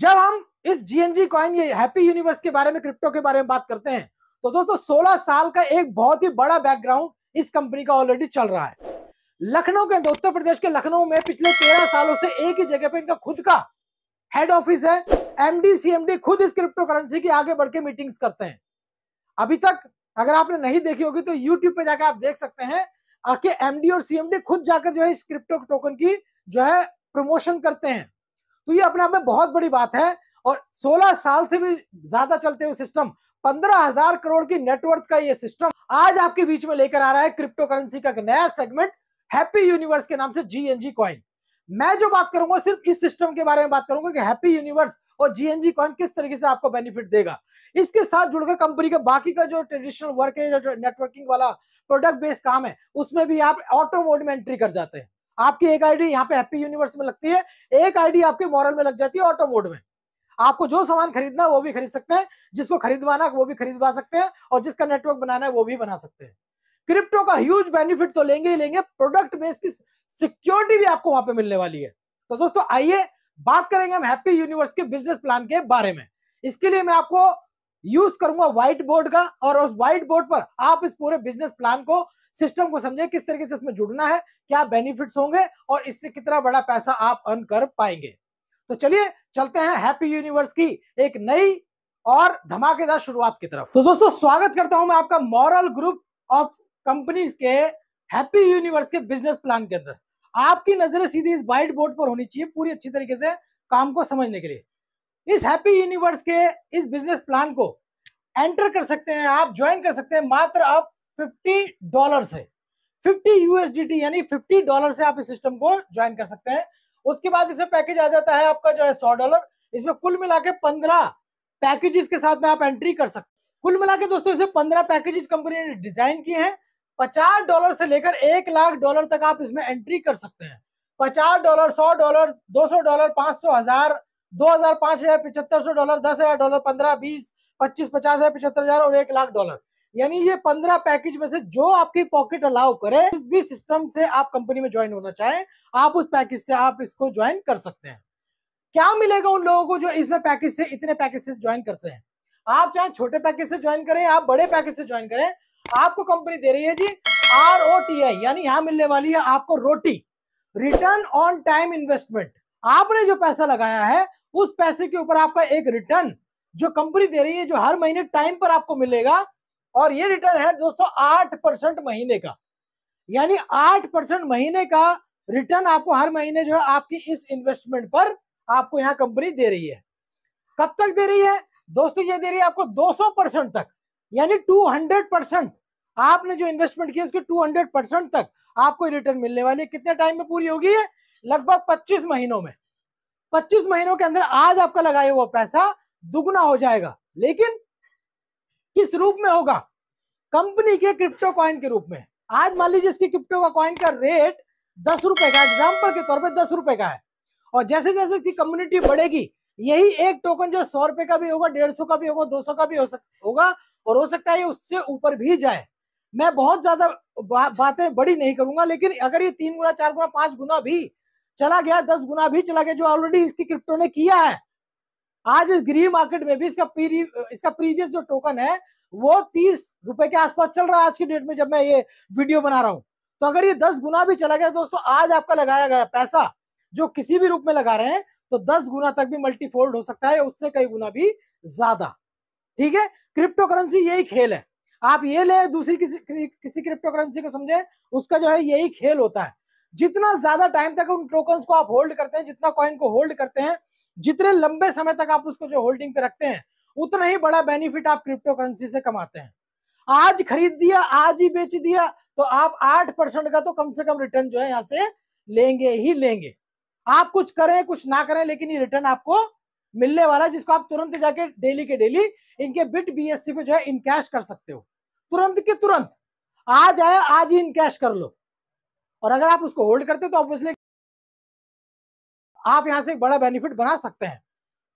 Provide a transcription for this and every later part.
जब हम इस जीएनजी कॉइन ये हैप्पी यूनिवर्स के बारे में क्रिप्टो के बारे में बात करते हैं तो दोस्तों सोलह साल का एक बहुत ही बड़ा बैकग्राउंड इस कंपनी का ऑलरेडी चल रहा है लखनऊ के अंदर उत्तर प्रदेश के लखनऊ में पिछले तेरह सालों से एक ही जगह पे इनका खुद का हेड ऑफिस है एमडी सीएमडी खुद इस क्रिप्टो करेंसी की आगे बढ़ के मीटिंग्स करते हैं अभी तक अगर आपने नहीं देखी होगी तो यूट्यूब पे जाकर आप देख सकते हैं आके एमडी और सीएमडी खुद जाकर जो है इस क्रिप्टो टोकन की जो है प्रमोशन करते हैं तो ये अपने आप में बहुत बड़ी बात है और 16 साल से भी ज्यादा चलते हुए सिस्टम पंद्रह हजार करोड़ की नेटवर्थ का ये सिस्टम आज आपके बीच में लेकर आ रहा है क्रिप्टो करेंसी का नया सेगमेंट हैप्पी यूनिवर्स के नाम से जीएनजी कॉइन मैं जो बात करूंगा सिर्फ इस सिस्टम के बारे में बात करूंगा कि हैप्पी यूनिवर्स और जीएनजी कॉइन किस तरीके से आपको बेनिफिट देगा इसके साथ जुड़कर कंपनी का बाकी का जो ट्रेडिशनल वर्क है नेटवर्किंग वाला प्रोडक्ट बेस्ड काम है उसमें भी आप ऑटो मोड में एंट्री कर जाते हैं आपकी एक आईडी यहाँ पे हैप्पी यूनिवर्स में लगती है एक आईडी आपके मॉरल में लग जाती है ऑटो मोड में आपको जो सामान खरीदना है वो भी खरीद सकते हैं जिसको खरीदवाना वो भी खरीदवा सकते हैं और जिसका नेटवर्क बनाना है वो भी बना सकते हैं क्रिप्टो का ह्यूज बेनिफिट तो लेंगे ही लेंगे प्रोडक्ट में इसकी सिक्योरिटी भी आपको वहां पे मिलने वाली है तो दोस्तों आइए बात करेंगे हम हैप्पी यूनिवर्स के बिजनेस प्लान के बारे में इसके लिए मैं आपको यूज करूंगा व्हाइट बोर्ड का और उस व्हाइट बोर्ड पर आप इस पूरे बिजनेस प्लान को सिस्टम को समझे किस तरीके से इसमें जुड़ना है क्या बेनिफिट्स होंगे और इससे कितना बड़ा पैसा आप अर्न कर पाएंगे तो चलिए चलते हैं हैप्पी यूनिवर्स की एक नई और धमाकेदार शुरुआत की तरफ तो दोस्तों स्वागत करता हूं मैं आपका मॉरल ग्रुप ऑफ कंपनीज के हैप्पी यूनिवर्स के बिजनेस प्लान के अंदर आपकी नजरें सीधी इस व्हाइट बोर्ड पर होनी चाहिए पूरी अच्छी तरीके से काम को समझने के लिए इस हैप्पी यूनिवर्स के इस बिजनेस प्लान को एंटर कर सकते हैं आप ज्वाइन कर सकते हैं मात्र आप 50 डॉलर से 50 यूएसडीटी यानी 50 डॉलर से आप इस सिस्टम को ज्वाइन कर सकते हैं उसके बाद इसे पैकेज आ जाता है आपका जो है 100 डॉलर इसमें कुल मिला के पंद्रह पैकेजेस के साथ में आप एंट्री कर सकते हैं कुल मिला के दोस्तों इसे पंद्रह पैकेजेस कंपनी ने डिजाइन किए हैं पचास डॉलर से लेकर एक लाख डॉलर तक आप इसमें एंट्री कर सकते हैं पचास डॉलर सौ डॉलर दो सौ डॉलर पांच सौ हजार दो हजार पांच हजार पिछहत्तर सौ डॉलर दस हजार डॉलर पंद्रह बीस पच्चीस पचास हजार पिछहत्तर हजार और एक लाख डॉलर यानी ये पंद्रह पैकेज में से जो आपकी पॉकेट अलाउ करे इस भी सिस्टम से आप कंपनी में ज्वाइन होना चाहें आप उस पैकेज से आप इसको ज्वाइन कर सकते हैं क्या मिलेगा उन लोगों को जो इसमें पैकेज से इतने पैकेज से ज्वाइन करते हैं आप चाहे छोटे पैकेज से ज्वाइन करें आप बड़े पैकेज से ज्वाइन करें आपको कंपनी दे रही है जी आर ओ टी आई यानी यहाँ मिलने वाली है आपको रोटी रिटर्न ऑन टाइम इन्वेस्टमेंट आपने जो पैसा लगाया है उस पैसे के ऊपर आपका एक रिटर्न जो कंपनी दे रही है जो हर महीने टाइम पर आपको मिलेगा और ये रिटर्न है दोस्तों आठ परसेंट महीने का यानी आठ परसेंट महीने का रिटर्न आपको हर महीने जो है आपकी इस इन्वेस्टमेंट पर आपको यहाँ कंपनी दे रही है कब तक दे रही है दोस्तों ये दे रही है आपको 200 परसेंट तक यानी 200 परसेंट आपने जो इन्वेस्टमेंट किया उसके 200 परसेंट तक आपको रिटर्न मिलने वाली है कितने टाइम में पूरी होगी है लगभग 25 महीनों में 25 महीनों के अंदर आज आपका लगाया हुआ पैसा दुगना हो जाएगा लेकिन किस रूप में होगा कंपनी के क्रिप्टो कॉइन के रूप में आज मान लीजिए इसकी क्रिप्टो का कॉइन का रेट दस रुपए का एग्जाम्पल के तौर पर दस रुपए का है और जैसे जैसे इसकी कम्युनिटी बढ़ेगी यही एक टोकन जो सौ रुपए का भी होगा डेढ़ सौ का भी होगा दो सौ का भी हो सक होगा और हो सकता है ये उससे ऊपर भी जाए मैं बहुत ज्यादा बा, बातें बड़ी नहीं करूंगा लेकिन अगर ये तीन गुना चार गुना पांच गुना भी चला गया दस गुना भी चला गया जो ऑलरेडी इसकी क्रिप्टो ने किया है आज ग्रीन मार्केट में भी इसका प्री इसका प्रीवियस जो टोकन है वो तीस रुपए के आसपास चल रहा है आज की डेट में जब मैं ये वीडियो बना रहा हूं तो अगर ये दस गुना भी चला गया दोस्तों आज आपका लगाया गया पैसा जो किसी भी रूप में लगा रहे हैं तो दस गुना तक भी मल्टीफोल्ड हो सकता है उससे कई गुना भी ज्यादा ठीक है क्रिप्टो करेंसी यही खेल है आप ये ले दूसरी किसी किसी क्रिप्टो करेंसी को समझे उसका जो है यही खेल होता है जितना ज्यादा टाइम तक उन टोकन को आप होल्ड करते हैं जितना कॉइन को होल्ड करते हैं जितने लंबे समय तक आप उसको जो होल्डिंग पे रखते हैं उतना ही बड़ा बेनिफिट आप क्रिप्टो करेंसी से कमाते हैं आज खरीद दिया आज ही बेच दिया तो आप आठ परसेंट का तो कम से कम रिटर्न जो है यहाँ से लेंगे ही लेंगे आप कुछ करें कुछ ना करें लेकिन ये रिटर्न आपको मिलने वाला है जिसको आप तुरंत जाके डेली के डेली इनके बिट बीएससी पे जो है इनकैश कर सकते हो तुरंत के तुरंत आज आया आज ही इनकैश कर लो और अगर आप उसको होल्ड करते तो ऑब्वियसली आप यहां से एक बड़ा बेनिफिट बना सकते हैं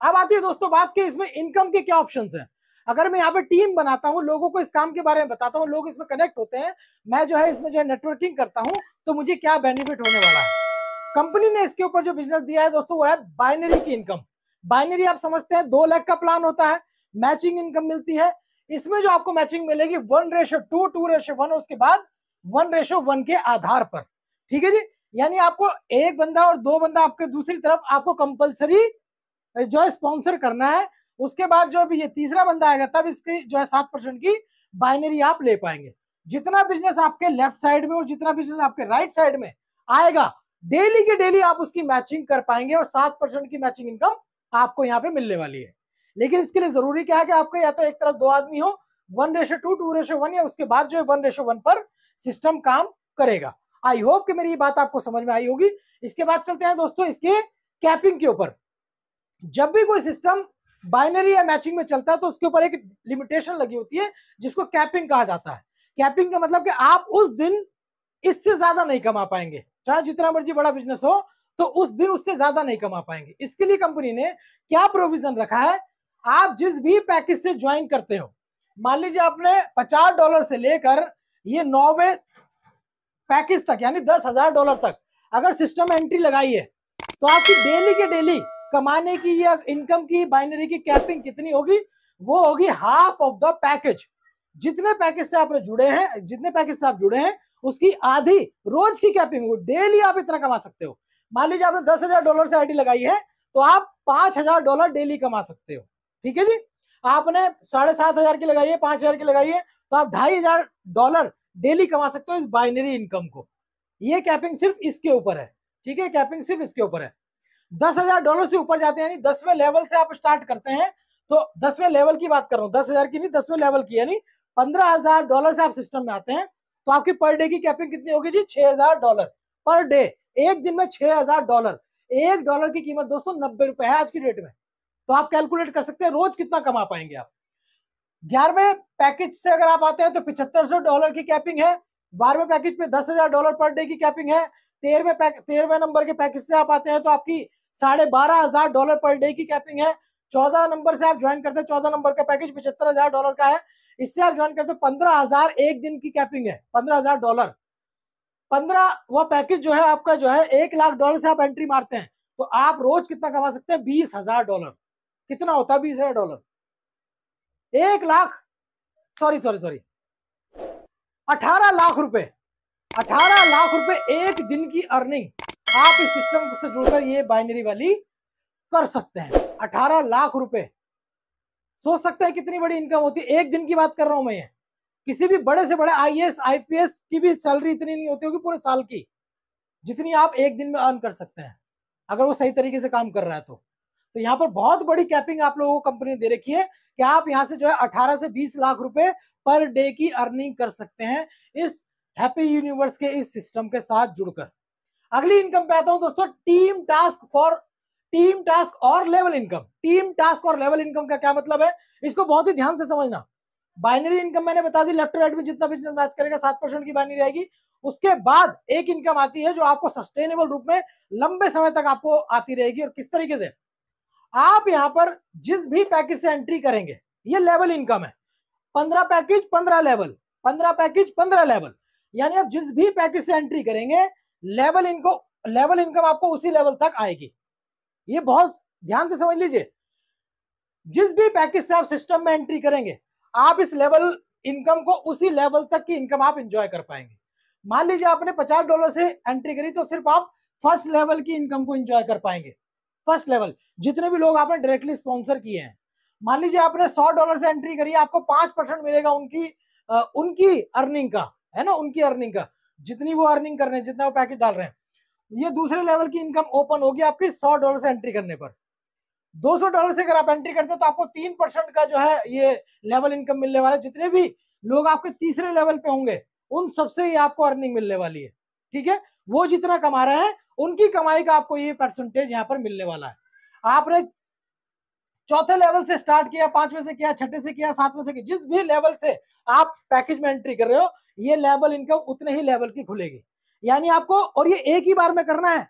अब आती है दोस्तों बात के इसमें इनकम के क्या ऑप्शन है अगर मैं यहाँ पे टीम बनाता हूँ लोगों को इस काम के बारे में बताता हूँ लोग इसमें कनेक्ट होते हैं मैं जो है इसमें जो है नेटवर्किंग करता हूँ तो मुझे क्या बेनिफिट होने वाला है कंपनी ने इसके ऊपर जो बिजनेस दिया है दोस्तों वो है बाइनरी की इनकम बाइनरी आप समझते हैं दो लाख का प्लान होता है मैचिंग इनकम मिलती है इसमें जो आपको मैचिंग मिलेगी one ratio two two ratio one उसके बाद वन रेशो वन के आधार पर ठीक है जी यानी आपको एक बंदा और दो बंदा आपके दूसरी तरफ आपको कंपलसरी जो है स्पॉन्सर करना है उसके बाद जो अभी ये तीसरा बंदा आएगा तब इसकी जो है सात परसेंट की बाइनरी आप ले पाएंगे जितना बिजनेस आपके लेफ्ट साइड में और जितना बिजनेस आपके राइट साइड में आएगा डेली के डेली आप उसकी मैचिंग कर पाएंगे और सात परसेंट की मैचिंग इनकम आपको यहाँ पे मिलने वाली है लेकिन इसके लिए जरूरी क्या है कि आपके या तो एक तरफ दो आदमी हो one ratio two two ratio one या उसके बाद जो है वन रेशो वन पर सिस्टम काम करेगा आई होप कि मेरी बात आपको समझ में आई होगी इसके बाद चलते हैं दोस्तों इसके कैपिंग के ऊपर जब भी कोई सिस्टम बाइनरी या मैचिंग में चलता है तो उसके ऊपर एक लिमिटेशन लगी होती है जिसको कैपिंग कहा जाता है कैपिंग का मतलब कि आप उस दिन इससे ज्यादा नहीं कमा पाएंगे चाहे जितना मर्जी बड़ा बिजनेस हो तो उस दिन उससे ज्यादा नहीं कमा पाएंगे इसके लिए कंपनी ने क्या प्रोविजन रखा है आप जिस भी पैकेज से ज्वाइन करते हो मान लीजिए आपने पचास डॉलर से लेकर ये नौवे पैकेज तक यानी दस हजार डॉलर तक अगर सिस्टम एंट्री लगाई है तो आपकी डेली के डेली कमाने की या इनकम की बाइनरी की कैपिंग कितनी होगी वो होगी हाफ ऑफ द पैकेज जितने पैकेज से आप जुड़े हैं जितने पैकेज से आप जुड़े हैं उसकी आधी रोज की कैपिंग हो डेली आप इतना कमा सकते हो मान लीजिए आपने दस हजार डॉलर से आईडी लगाई है तो आप पांच हजार डॉलर डेली कमा सकते हो ठीक है जी आपने साढ़े सात हजार की लगाई है पांच हजार की लगाई है तो आप ढाई हजार डॉलर डेली कमा सकते हो इस बाइनरी इनकम को ये कैपिंग सिर्फ इसके ऊपर है ठीक है कैपिंग सिर्फ इसके ऊपर है दस हजार डॉलर से ऊपर जाते हैं दसवें लेवल से आप स्टार्ट करते हैं तो दसवें लेवल की बात कर रहा हूं दस हजार की नहीं दसवें लेवल की यानी पंद्रह हजार डॉलर से आप सिस्टम में आते हैं तो आपकी पर डे की कैपिंग कितनी होगी जी छह हजार डॉलर पर डे एक दिन में छह हजार डॉलर एक डॉलर की कीमत दोस्तों नब्बे रुपए है आज की डेट में तो आप कैलकुलेट कर सकते हैं रोज कितना कमा पाएंगे आप ग्यारहवें पैकेज से अगर आप आते हैं तो पिछहत्तर सौ डॉलर की कैपिंग है बारहवें पैकेज में दस हजार डॉलर पर डे की कैपिंग है तेरहवें तेरहवें नंबर के पैकेज से आप आते हैं तो आपकी साढ़े बारह हजार डॉलर पर डे की कैपिंग है चौदह नंबर से आप ज्वाइन करते हैं चौदह नंबर का पैकेज पिछहत्तर हजार डॉलर का है इससे आप ज्वाइन करते हो पंद्रह हजार एक दिन की कैपिंग है पंद्रह हजार डॉलर पंद्रह वह पैकेज जो है आपका जो है एक लाख डॉलर से आप एंट्री मारते हैं तो आप रोज कितना कमा सकते हैं बीस हजार डॉलर कितना होता है बीस हजार डॉलर एक लाख सॉरी सॉरी सॉरी अठारह लाख रुपए अठारह लाख रुपए एक दिन की अर्निंग आप इस सिस्टम से जुड़कर ये बाइनरी वाली कर सकते हैं अठारह लाख रुपए सोच सकते हैं कितनी बड़ी इनकम होती है एक दिन की बात कर रहा हूं मैं ये किसी भी बड़े से बड़े आईएएस आईपीएस की भी सैलरी इतनी नहीं होती होगी पूरे साल की जितनी आप एक दिन में अर्न कर सकते हैं अगर वो सही तरीके से काम कर रहा है तो तो यहाँ पर बहुत बड़ी कैपिंग आप लोगों को कंपनी दे रखी है कि आप यहाँ से जो है अठारह से बीस लाख रुपए पर डे की अर्निंग कर सकते हैं इस हैप्पी यूनिवर्स के इस सिस्टम के साथ जुड़कर अगली इनकम पे आता हूं दोस्तों team task for team task और लेवल इनकम टीम टास्क और लेवल इनकम का क्या मतलब है इसको बहुत ही ध्यान से समझना बाइनरी इनकम मैंने बता दी लेफ्ट राइट में जितना बिजनेस मैच करेगा सात परसेंट की बाइनरी आएगी उसके बाद एक इनकम आती है जो आपको सस्टेनेबल रूप में लंबे समय तक आपको आती रहेगी और किस तरीके से आप यहां पर जिस भी पैकेज से एंट्री करेंगे ये लेवल इनकम है पंद्रह पैकेज पंद्रह लेवल पंद्रह पैकेज पंद्रह लेवल यानी आप जिस भी पैकेज से एंट्री करेंगे लेवल इनको लेवल इनकम आपको उसी लेवल तक आएगी ये बहुत ध्यान से समझ लीजिए जिस भी पैकेज से आप सिस्टम में एंट्री करेंगे आप इस लेवल इनकम को उसी लेवल तक की इनकम आप इंजॉय कर पाएंगे मान लीजिए आपने पचास डॉलर से एंट्री करी तो सिर्फ आप फर्स्ट लेवल की इनकम को इंजॉय कर पाएंगे फर्स्ट लेवल जितने भी लोग आपने डायरेक्टली स्पॉन्सर किए हैं मान लीजिए आपने सौ डॉलर से एंट्री करी आपको पांच परसेंट मिलेगा उनकी आ, उनकी अर्निंग का है ना उनकी अर्निंग का जितनी वो अर्निंग कर रहे हैं जितना वो पैकेज डाल रहे हैं ये दूसरे लेवल की इनकम ओपन होगी आपकी सौ डॉलर से एंट्री करने पर 200 डॉलर से अगर आप एंट्री करते हो तो आपको तीन परसेंट का जो है ये लेवल इनकम मिलने वाला है जितने भी लोग आपके तीसरे लेवल पे होंगे उन सबसे ही आपको अर्निंग मिलने वाली है ठीक है वो जितना कमा रहे हैं उनकी कमाई का आपको ये परसेंटेज यहाँ पर मिलने वाला है आपने चौथे लेवल से स्टार्ट किया पांचवें से किया छठे से किया सातवें से किया जिस भी लेवल से आप पैकेज में एंट्री कर रहे हो ये लेवल इनकम उतने ही लेवल की खुलेगी यानी आपको और ये एक ही बार में करना है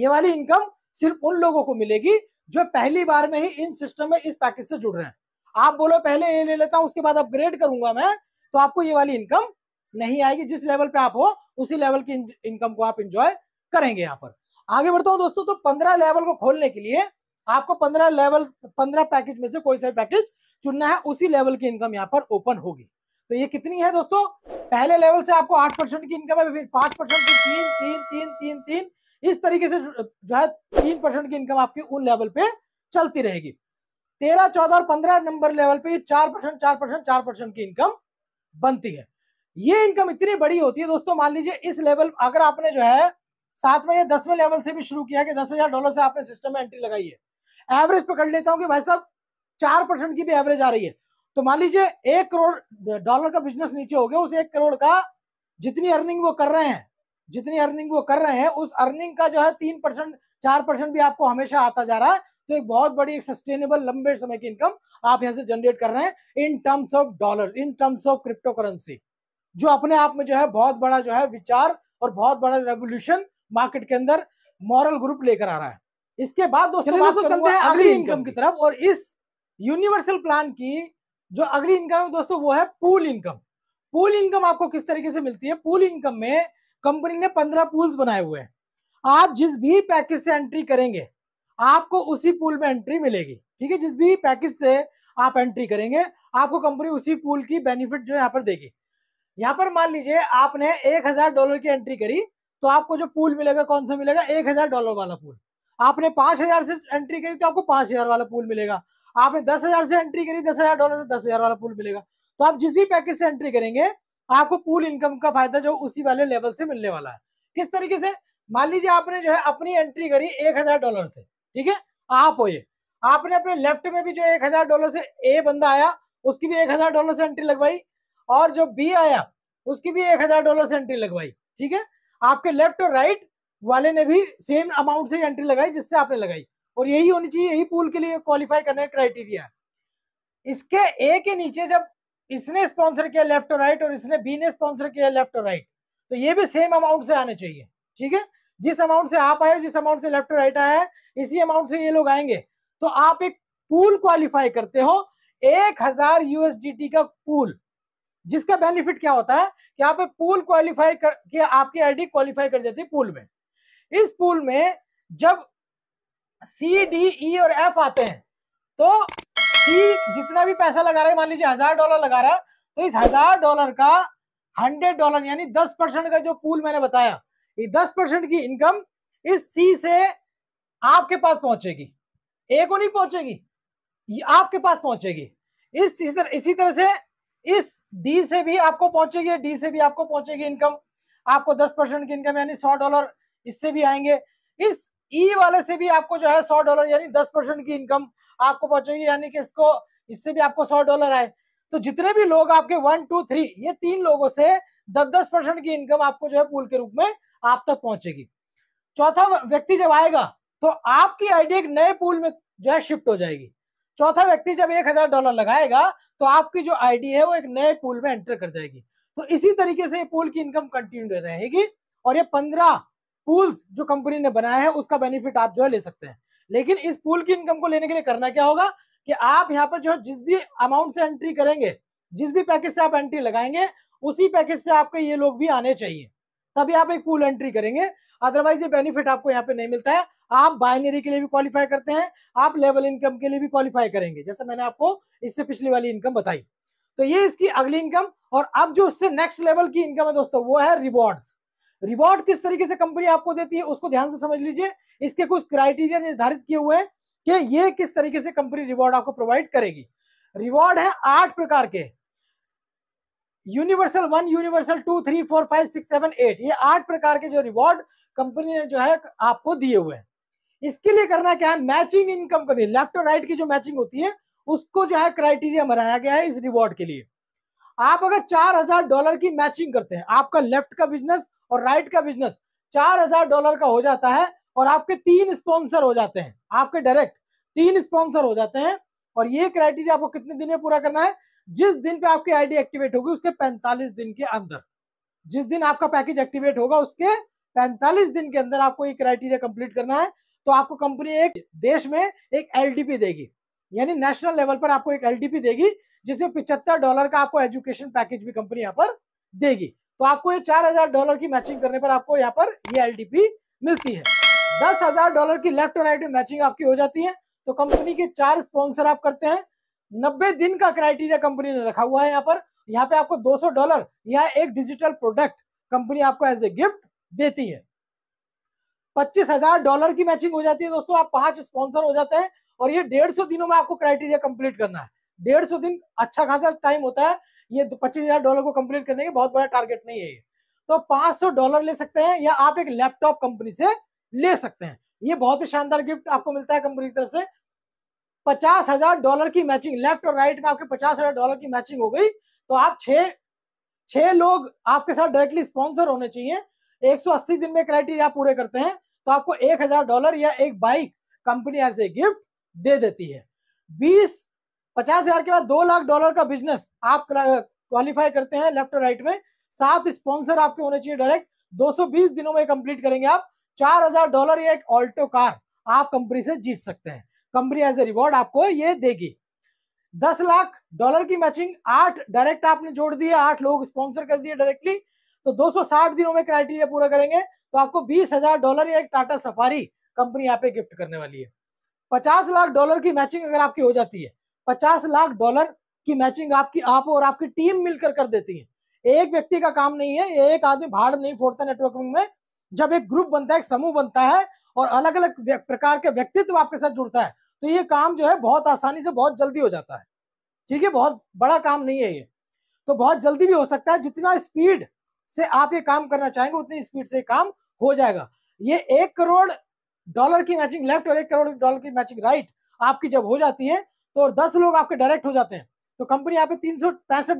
ये वाली इनकम सिर्फ उन लोगों को मिलेगी जो पहली बार में ही इन सिस्टम में इस पैकेज से जुड़ रहे हैं आप बोलो पहले ये ले लेता हूं उसके बाद अपग्रेड करूंगा मैं तो आपको ये वाली इनकम नहीं आएगी जिस लेवल पे आप हो उसी लेवल की इनकम को आप इंजॉय करेंगे यहाँ पर आगे बढ़ता हूँ दोस्तों तो पंद्रह लेवल को खोलने के लिए आपको पंद्रह लेवल पंद्रह पैकेज में से कोई सा पैकेज चुनना है उसी लेवल की इनकम यहाँ पर ओपन होगी तो ये कितनी है दोस्तों पहले लेवल से आपको आठ परसेंट की इनकम है फिर पांच परसेंट की तीन तीन तीन तीन तीन इस तरीके से जो है तीन परसेंट की इनकम आपकी उन लेवल पे चलती रहेगी तेरह चौदह और पंद्रह नंबर लेवल पे चार परसेंट चार परसेंट चार परसेंट की इनकम बनती है ये इनकम इतनी बड़ी होती है दोस्तों मान लीजिए इस लेवल अगर आपने जो है सातवें या दसवें लेवल से भी शुरू किया कि दस हजार डॉलर से आपने सिस्टम में एंट्री लगाई है एवरेज पकड़ लेता हूँ कि भाई साहब चार परसेंट की भी एवरेज आ रही है तो मान लीजिए एक करोड़ डॉलर का बिजनेस नीचे हो गया उस एक करोड़ का जितनी अर्निंग वो कर रहे हैं जितनी अर्निंग वो कर रहे हैं उस अर्निंग का जो है तीन परसेंट चार परसेंट भी आपको हमेशा आता जा रहा है तो एक बहुत बड़ी एक सस्टेनेबल लंबे समय की इनकम आप यहां से जनरेट कर रहे हैं in terms of dollars in terms of crypto currency जो अपने आप में जो है बहुत बड़ा जो है विचार और बहुत बड़ा रेवोल्यूशन मार्केट के अंदर मॉरल ग्रुप लेकर आ रहा है इसके बाद दोस्तों दोस्तों चलते हैं अगली इनकम की तरफ और इस यूनिवर्सल प्लान की जो अगली इनकम है दोस्तों वो है पूल इनकम पूल इनकम आपको किस तरीके से मिलती है पूल इनकम में कंपनी ने पंद्रह पूल्स बनाए हुए हैं आप जिस भी पैकेज से एंट्री करेंगे आपको उसी पूल में एंट्री मिलेगी ठीक है जिस भी पैकेज से आप एंट्री करेंगे आपको कंपनी उसी पूल की बेनिफिट जो यहाँ पर देगी यहाँ पर मान लीजिए आपने एक हजार डॉलर की एंट्री करी तो आपको जो पूल मिलेगा कौन सा मिलेगा एक हजार डॉलर वाला पूल आपने पांच हजार से एंट्री करी तो आपको पांच हजार वाला पूल मिलेगा आपने दस हजार से एंट्री करी दस हजार डॉलर से दस हजार वाला पूल मिलेगा तो आप जिस भी पैकेज से एंट्री करेंगे आपको पूल इनकम का फायदा जो उसी वाले लेवल से मिलने वाला है किस तरीके से मान लीजिए आपने जो है अपनी एंट्री करी एक हजार डॉलर से ठीक है आप हो ये आपने अपने लेफ्ट में भी जो एक हजार डॉलर से ए बंदा आया उसकी भी एक हजार डॉलर से एंट्री लगवाई और जो बी आया उसकी भी एक हजार डॉलर से एंट्री लगवाई ठीक है आपके लेफ्ट और राइट वाले ने भी सेम अमाउंट से एंट्री लगाई जिससे आपने लगाई और यही होनी चाहिए यही पूल के लिए क्वालिफाई करने का क्राइटेरिया है इसके ए के नीचे जब इसने स्पॉन्सर किया लेफ्ट और राइट और इसने बी ने स्पॉन्सर किया लेफ्ट और राइट तो ये भी सेम अमाउंट से आने चाहिए ठीक है जिस अमाउंट से आप आए जिस अमाउंट से लेफ्ट और राइट आया है इसी अमाउंट से ये लोग आएंगे तो आप एक पूल क्वालिफाई करते हो एक हजार यूएसडीटी का पूल जिसका बेनिफिट क्या होता है कि आप पूल क्वालिफाई कर कि आपकी आईडी क्वालिफाई कर जाती है पूल में इस पूल में जब सी डी ई और एफ आते हैं तो सी जितना भी पैसा लगा रहा है मान लीजिए हजार डॉलर लगा रहा है तो इस हजार डॉलर का हंड्रेड डॉलर यानी दस परसेंट का जो पूल मैंने बताया ये दस परसेंट की इनकम इस सी से आपके पास पहुंचेगी ए को नहीं पहुंचेगी ये आपके पास पहुंचेगी इस इसी तरह इसी तरह से इस डी से भी आपको पहुंचेगी डी से भी आपको पहुंचेगी इनकम आपको दस परसेंट की इनकम यानी सौ डॉलर इससे भी आएंगे इस ई e वाले से भी आपको जो है सौ डॉलर यानी दस परसेंट की इनकम आपको पहुंचेगी यानी कि इसको इससे भी आपको सौ डॉलर आए तो जितने भी लोग आपके वन टू थ्री ये तीन लोगों से दस दस परसेंट की इनकम आपको जो है पूल के रूप में आप तक पहुंचेगी चौथा व्यक्ति जब आएगा तो आपकी आईडी एक नए पूल में जो है शिफ्ट हो जाएगी चौथा व्यक्ति जब एक हजार डॉलर लगाएगा तो आपकी जो आईडी है वो एक नए पूल में एंटर कर जाएगी तो इसी तरीके से पूल की इनकम कंटिन्यू रहेगी और ये पंद्रह पूल्स जो कंपनी ने बनाया है उसका बेनिफिट आप जो है ले सकते हैं लेकिन इस पूल की इनकम को लेने के लिए करना क्या होगा कि आप यहाँ पर जो है जिस भी अमाउंट से एंट्री करेंगे जिस भी पैकेज से आप एंट्री लगाएंगे उसी पैकेज से आपके ये लोग भी आने चाहिए तभी आप एक पूल एंट्री करेंगे अदरवाइज ये बेनिफिट आपको यहाँ पे नहीं मिलता है आप बाइनरी के लिए भी क्वालिफाई करते हैं आप लेवल इनकम के लिए भी क्वालिफाई करेंगे जैसे मैंने आपको इससे पिछली वाली इनकम बताई तो ये इसकी अगली इनकम और अब जो उससे नेक्स्ट लेवल की इनकम है दोस्तों वो है रिवॉर्ड रिवॉर्ड किस तरीके से कंपनी आपको देती है उसको ध्यान से समझ लीजिए इसके कुछ क्राइटेरिया निर्धारित किए हुए हैं कि ये किस तरीके से कंपनी रिवॉर्ड आपको प्रोवाइड करेगी रिवॉर्ड है आठ प्रकार के universal one universal two three four five six seven eight ये आठ प्रकार के जो रिवॉर्ड कंपनी ने जो है आपको दिए हुए हैं इसके लिए करना क्या है मैचिंग इन कंपनी लेफ्ट और राइट की जो मैचिंग होती है उसको जो है क्राइटेरिया बनाया गया है इस रिवॉर्ड के लिए आप अगर चार हजार डॉलर की मैचिंग करते हैं आपका लेफ्ट का बिजनेस और राइट का बिजनेस चार हजार डॉलर का हो जाता है और आपके तीन स्पॉन्सर हो जाते हैं आपके डायरेक्ट तीन स्पॉन्सर हो जाते हैं और ये क्राइटेरिया आपको कितने दिन में पूरा करना है जिस दिन पे आपकी आईडी एक्टिवेट होगी उसके पैंतालीस दिन के अंदर जिस दिन आपका पैकेज एक्टिवेट होगा उसके पैंतालीस दिन के अंदर आपको ये क्राइटेरिया कंप्लीट करना है तो आपको कंपनी एक देश में एक एल देगी यानी नेशनल लेवल पर आपको एक एल देगी जिसमें पिछहत्तर डॉलर का आपको एजुकेशन पैकेज भी कंपनी यहाँ पर देगी तो आपको ये चार हजार डॉलर की मैचिंग करने पर आपको यहाँ पर ये एल मिलती है दस हजार डॉलर की लेफ्ट और राइट में मैचिंग आपकी हो जाती है तो कंपनी के चार स्पॉन्सर आप करते हैं नब्बे दिन का क्राइटेरिया कंपनी ने रखा हुआ है यहाँ पर यहाँ पे आपको सौ डॉलर या एक डिजिटल प्रोडक्ट कंपनी आपको एज ए गिफ्ट देती है पच्चीस हजार डॉलर की मैचिंग हो जाती है दोस्तों आप पांच स्पॉन्सर हो जाते हैं और ये डेढ़ सौ दिनों में आपको क्राइटेरिया कंप्लीट करना है डेढ़ सौ दिन अच्छा खासा टाइम होता है ये पच्चीस हजार डॉलर को कंप्लीट करने के बहुत बड़ा टारगेट नहीं है तो पांच सौ डॉलर ले सकते हैं या आप एक लैपटॉप कंपनी से ले सकते हैं ये बहुत ही शानदार गिफ्ट आपको मिलता है कंपनी की तरफ से पचास हजार डॉलर की मैचिंग लेफ्ट और राइट में आपके पचास हजार डॉलर की मैचिंग हो गई तो आप छह छह लोग आपके साथ डायरेक्टली स्पॉन्सर होने चाहिए 180 दिन में क्राइटेरिया पूरे करते हैं तो आपको एक हजार डॉलर या एक bike company as a gift दे देती है बीस पचास हजार के बाद दो लाख डॉलर का बिजनेस आप क्वालिफाई करते हैं लेफ्ट और राइट में सात स्पॉन्सर आपके होने चाहिए डायरेक्ट 220 दिनों में कंप्लीट करेंगे आप चार हजार डॉलर या एक ऑल्टो कार आप कंपनी से जीत सकते हैं कंपनी एज ए रिवॉर्ड आपको ये देगी दस लाख डॉलर की मैचिंग आठ डायरेक्ट आपने जोड़ दिए आठ लोग स्पॉन्सर कर दिए डायरेक्टली तो 260 दिनों में क्राइटेरिया पूरा करेंगे तो आपको बीस हजार डॉलर या एक टाटा सफारी कंपनी यहाँ पे गिफ्ट करने वाली है पचास लाख डॉलर की मैचिंग अगर आपकी हो जाती है पचास लाख डॉलर की मैचिंग आपकी आप और आपकी टीम मिलकर कर देती है एक व्यक्ति का काम नहीं है एक आदमी भाड़ नहीं फोड़ता नेटवर्किंग में जब एक ग्रुप बनता है एक समूह बनता है और अलग अलग प्रकार के व्यक्तित्व आपके साथ जुड़ता है तो ये काम जो है बहुत आसानी से बहुत जल्दी हो जाता है ठीक है बहुत बड़ा काम नहीं है ये तो बहुत जल्दी भी हो सकता है जितना स्पीड से आप ये काम करना चाहेंगे उतनी स्पीड से काम हो जाएगा ये एक करोड़ डॉलर की मैचिंग लेफ्ट और एक करोड़ डॉलर की मैचिंग राइट आपकी जब हो जाती है तो दस लोग आपके डायरेक्ट हो जाते हैं तो कंपनी यहाँ पे तीन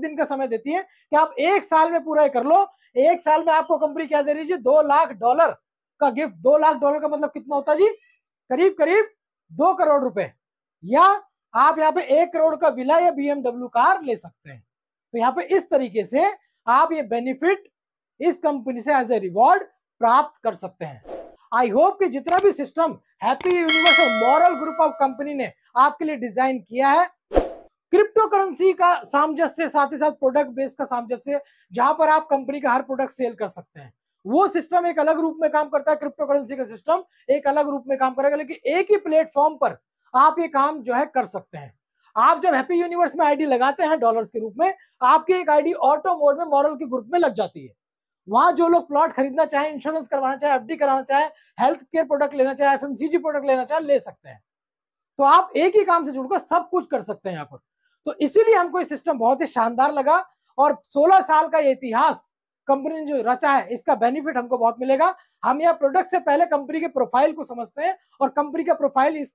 दिन का समय देती है कि आप एक साल में पूरा कर लो एक साल में आपको कंपनी क्या दे रही है दो लाख डॉलर का गिफ्ट दो लाख डॉलर का मतलब कितना होता जी करीब करीब दो करोड़ रुपए या आप यहाँ पे एक करोड़ का विला या बीएमडब्ल्यू कार ले सकते हैं तो यहाँ पे इस तरीके से आप ये बेनिफिट इस कंपनी से एज ए रिवॉर्ड प्राप्त कर सकते हैं आई होप कि जितना भी सिस्टम हैप्पी यूनिवर्स और मॉरल ग्रुप ऑफ कंपनी ने आपके लिए डिजाइन किया है क्रिप्टो करेंसी का सामंजस्य साथ ही साथ प्रोडक्ट बेस का सामंजस्य जहां पर आप कंपनी का हर प्रोडक्ट सेल कर सकते हैं वो सिस्टम एक अलग रूप में काम करता है क्रिप्टो करेंसी का सिस्टम एक अलग रूप में काम करेगा लेकिन एक ही प्लेटफॉर्म पर आप ये काम जो है कर सकते हैं आप जब हैप्पी यूनिवर्स में आईडी लगाते हैं डॉलर्स के रूप में आपकी एक आईडी ऑटो मोड में मॉरल के ग्रुप में लग जाती है वहां जो लोग प्लॉट खरीदना चाहे इंश्योरेंस करवाना चाहे एफडी कराना चाहे हेल्थ केयर प्रोडक्ट लेना चाहे एफएमसीजी प्रोडक्ट लेना चाहे ले सकते हैं तो आप एक ही काम से जुड़कर सब कुछ कर सकते हैं यहाँ पर तो इसीलिए हमको ये सिस्टम बहुत ही शानदार लगा और 16 साल का ये इतिहास कंपनी ने जो रचा है इसका बेनिफिट हमको बहुत मिलेगा हम यहाँ प्रोडक्ट से पहले कंपनी के प्रोफाइल को समझते हैं और कंपनी का प्रोफाइल इस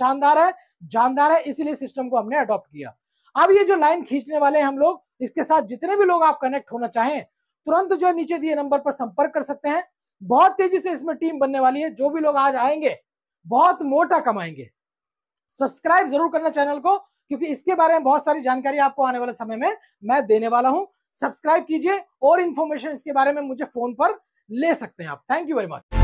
शानदार है जानदार है इसीलिए सिस्टम को हमने अडॉप्ट किया अब ये जो लाइन खींचने वाले हैं हम लोग इसके साथ जितने भी लोग आप कनेक्ट होना चाहें तुरंत जो है नीचे दिए नंबर पर संपर्क कर सकते हैं बहुत तेजी से इसमें टीम बनने वाली है जो भी लोग आज आएंगे बहुत मोटा कमाएंगे सब्सक्राइब जरूर करना चैनल को क्योंकि इसके बारे में बहुत सारी जानकारी आपको आने वाले समय में मैं देने वाला हूं सब्सक्राइब कीजिए और इन्फॉर्मेशन इसके बारे में मुझे फोन पर ले सकते हैं आप थैंक यू वेरी मच